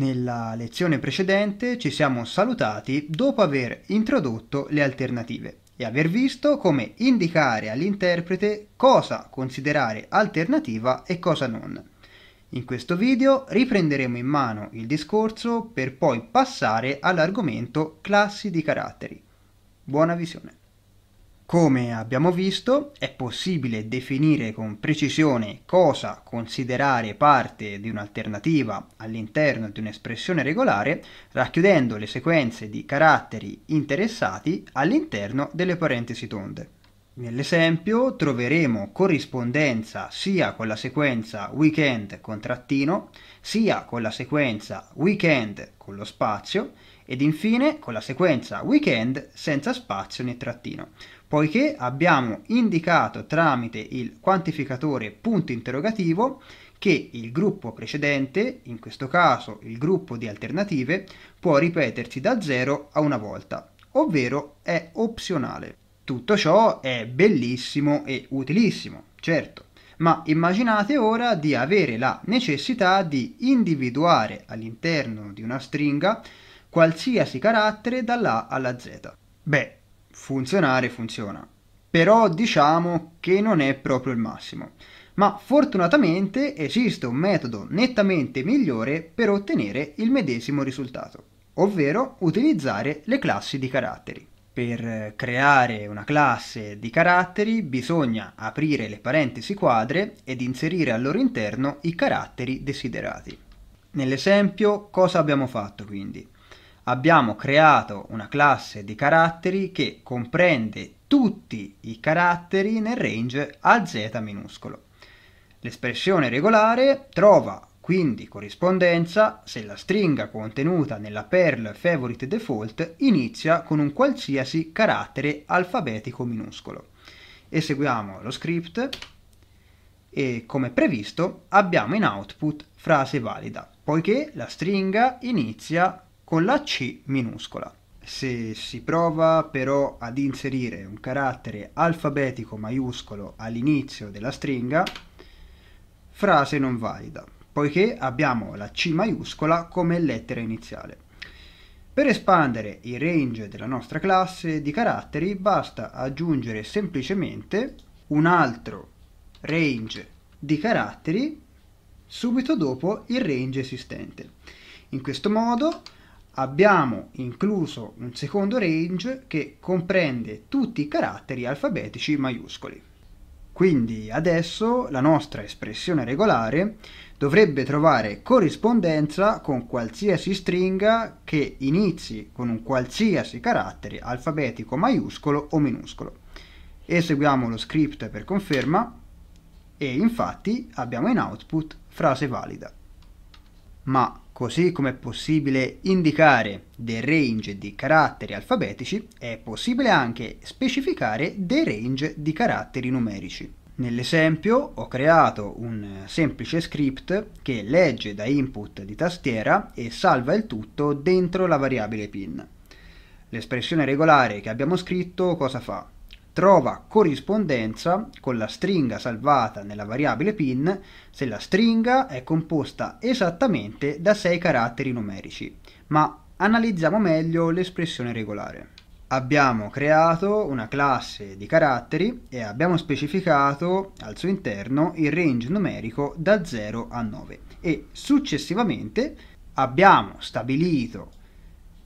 Nella lezione precedente ci siamo salutati dopo aver introdotto le alternative e aver visto come indicare all'interprete cosa considerare alternativa e cosa non. In questo video riprenderemo in mano il discorso per poi passare all'argomento classi di caratteri. Buona visione! Come abbiamo visto, è possibile definire con precisione cosa considerare parte di un'alternativa all'interno di un'espressione regolare racchiudendo le sequenze di caratteri interessati all'interno delle parentesi tonde. Nell'esempio troveremo corrispondenza sia con la sequenza weekend con trattino, sia con la sequenza weekend con lo spazio, ed infine con la sequenza weekend senza spazio né trattino, poiché abbiamo indicato tramite il quantificatore punto interrogativo che il gruppo precedente, in questo caso il gruppo di alternative, può ripetersi da 0 a una volta, ovvero è opzionale. Tutto ciò è bellissimo e utilissimo, certo, ma immaginate ora di avere la necessità di individuare all'interno di una stringa qualsiasi carattere dall'A alla Z. Beh, funzionare funziona, però diciamo che non è proprio il massimo. Ma fortunatamente esiste un metodo nettamente migliore per ottenere il medesimo risultato, ovvero utilizzare le classi di caratteri. Per creare una classe di caratteri bisogna aprire le parentesi quadre ed inserire al loro interno i caratteri desiderati. Nell'esempio cosa abbiamo fatto quindi? abbiamo creato una classe di caratteri che comprende tutti i caratteri nel range AZ minuscolo. L'espressione regolare trova quindi corrispondenza se la stringa contenuta nella perl favorite default inizia con un qualsiasi carattere alfabetico minuscolo. Eseguiamo lo script e come previsto abbiamo in output frase valida, poiché la stringa inizia con la C minuscola. Se si prova però ad inserire un carattere alfabetico maiuscolo all'inizio della stringa, frase non valida, poiché abbiamo la C maiuscola come lettera iniziale. Per espandere il range della nostra classe di caratteri basta aggiungere semplicemente un altro range di caratteri subito dopo il range esistente. In questo modo abbiamo incluso un secondo range che comprende tutti i caratteri alfabetici maiuscoli. Quindi adesso la nostra espressione regolare dovrebbe trovare corrispondenza con qualsiasi stringa che inizi con un qualsiasi carattere alfabetico maiuscolo o minuscolo. Eseguiamo lo script per conferma e infatti abbiamo in output frase valida. Ma Così come è possibile indicare dei range di caratteri alfabetici, è possibile anche specificare dei range di caratteri numerici. Nell'esempio ho creato un semplice script che legge da input di tastiera e salva il tutto dentro la variabile pin. L'espressione regolare che abbiamo scritto cosa fa? trova corrispondenza con la stringa salvata nella variabile pin se la stringa è composta esattamente da 6 caratteri numerici, ma analizziamo meglio l'espressione regolare. Abbiamo creato una classe di caratteri e abbiamo specificato al suo interno il range numerico da 0 a 9 e successivamente abbiamo stabilito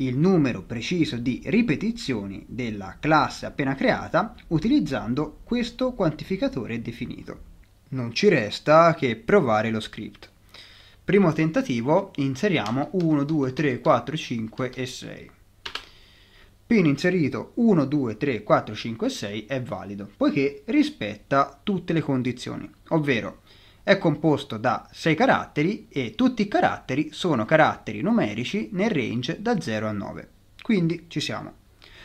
il numero preciso di ripetizioni della classe appena creata utilizzando questo quantificatore definito. Non ci resta che provare lo script. Primo tentativo inseriamo 1, 2, 3, 4, 5 e 6. Pin inserito 1, 2, 3, 4, 5 e 6 è valido, poiché rispetta tutte le condizioni, ovvero è composto da 6 caratteri e tutti i caratteri sono caratteri numerici nel range da 0 a 9. Quindi ci siamo.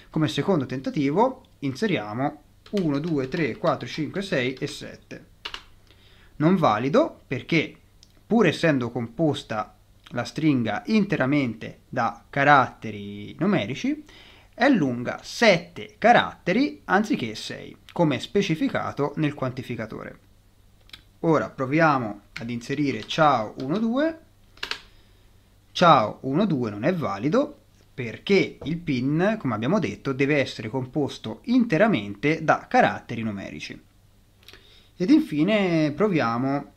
Come secondo tentativo inseriamo 1, 2, 3, 4, 5, 6 e 7. Non valido perché pur essendo composta la stringa interamente da caratteri numerici, è lunga 7 caratteri anziché 6, come specificato nel quantificatore. Ora proviamo ad inserire ciao 12. Ciao 12 non è valido perché il PIN, come abbiamo detto, deve essere composto interamente da caratteri numerici. Ed infine proviamo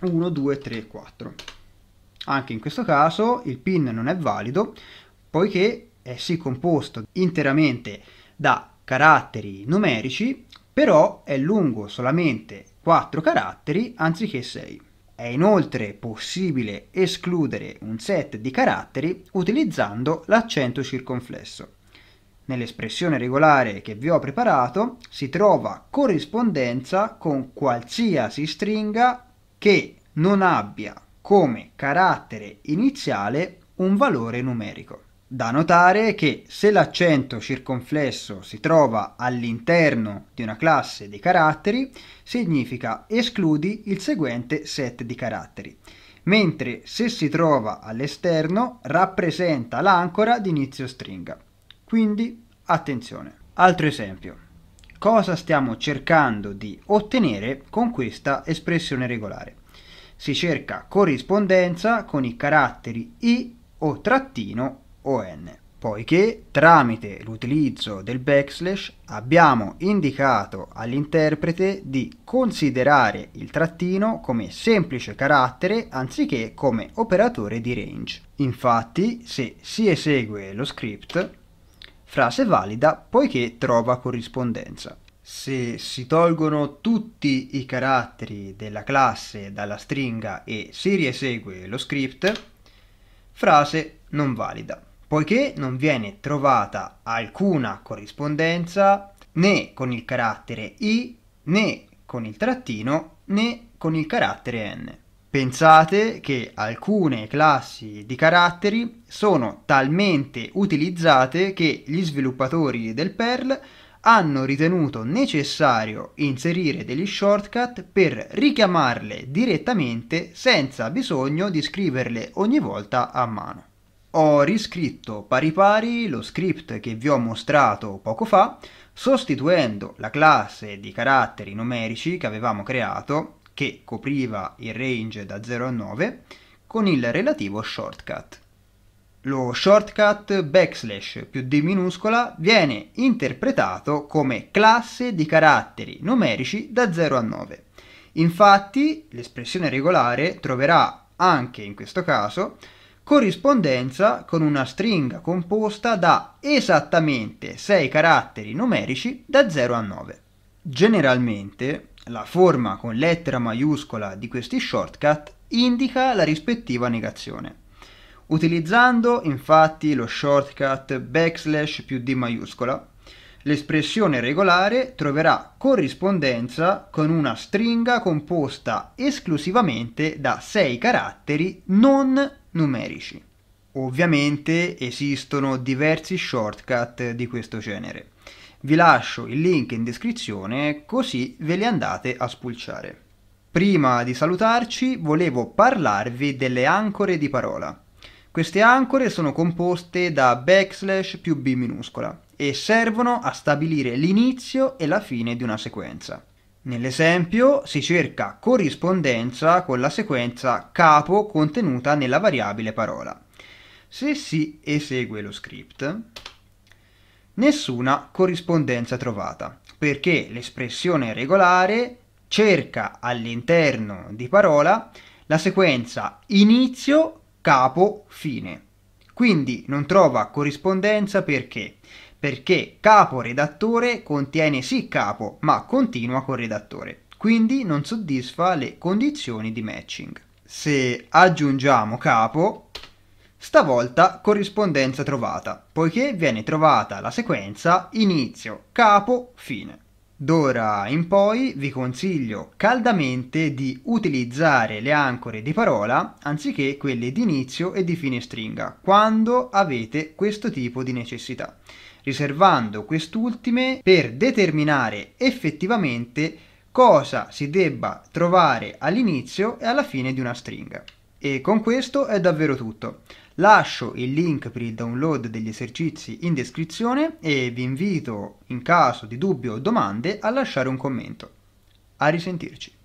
1, 2, 3, 4. Anche in questo caso il PIN non è valido poiché è sì composto interamente da caratteri numerici però è lungo solamente 4 caratteri anziché 6. È inoltre possibile escludere un set di caratteri utilizzando l'accento circonflesso. Nell'espressione regolare che vi ho preparato si trova corrispondenza con qualsiasi stringa che non abbia come carattere iniziale un valore numerico. Da notare che se l'accento circonflesso si trova all'interno di una classe di caratteri, significa escludi il seguente set di caratteri, mentre se si trova all'esterno rappresenta l'ancora di inizio stringa. Quindi attenzione. Altro esempio. Cosa stiamo cercando di ottenere con questa espressione regolare? Si cerca corrispondenza con i caratteri I o trattino on, poiché tramite l'utilizzo del backslash abbiamo indicato all'interprete di considerare il trattino come semplice carattere anziché come operatore di range. Infatti, se si esegue lo script, frase valida poiché trova corrispondenza. Se si tolgono tutti i caratteri della classe dalla stringa e si riesegue lo script, frase non valida poiché non viene trovata alcuna corrispondenza né con il carattere i, né con il trattino, né con il carattere n. Pensate che alcune classi di caratteri sono talmente utilizzate che gli sviluppatori del Perl hanno ritenuto necessario inserire degli shortcut per richiamarle direttamente senza bisogno di scriverle ogni volta a mano ho riscritto pari pari lo script che vi ho mostrato poco fa, sostituendo la classe di caratteri numerici che avevamo creato, che copriva il range da 0 a 9, con il relativo shortcut. Lo shortcut backslash più D minuscola viene interpretato come classe di caratteri numerici da 0 a 9. Infatti l'espressione regolare troverà anche in questo caso corrispondenza con una stringa composta da esattamente 6 caratteri numerici da 0 a 9. Generalmente la forma con lettera maiuscola di questi shortcut indica la rispettiva negazione. Utilizzando infatti lo shortcut backslash più D maiuscola, l'espressione regolare troverà corrispondenza con una stringa composta esclusivamente da 6 caratteri non numerici. Ovviamente esistono diversi shortcut di questo genere. Vi lascio il link in descrizione così ve li andate a spulciare. Prima di salutarci volevo parlarvi delle ancore di parola. Queste ancore sono composte da backslash più b minuscola e servono a stabilire l'inizio e la fine di una sequenza. Nell'esempio si cerca corrispondenza con la sequenza capo contenuta nella variabile parola. Se si esegue lo script, nessuna corrispondenza trovata, perché l'espressione regolare cerca all'interno di parola la sequenza inizio, capo, fine. Quindi non trova corrispondenza perché perché capo redattore contiene sì capo, ma continua col redattore, quindi non soddisfa le condizioni di matching. Se aggiungiamo capo, stavolta corrispondenza trovata, poiché viene trovata la sequenza inizio, capo, fine. D'ora in poi vi consiglio caldamente di utilizzare le ancore di parola anziché quelle di inizio e di fine stringa, quando avete questo tipo di necessità riservando quest'ultime per determinare effettivamente cosa si debba trovare all'inizio e alla fine di una stringa. E con questo è davvero tutto. Lascio il link per il download degli esercizi in descrizione e vi invito, in caso di dubbio o domande, a lasciare un commento. A risentirci.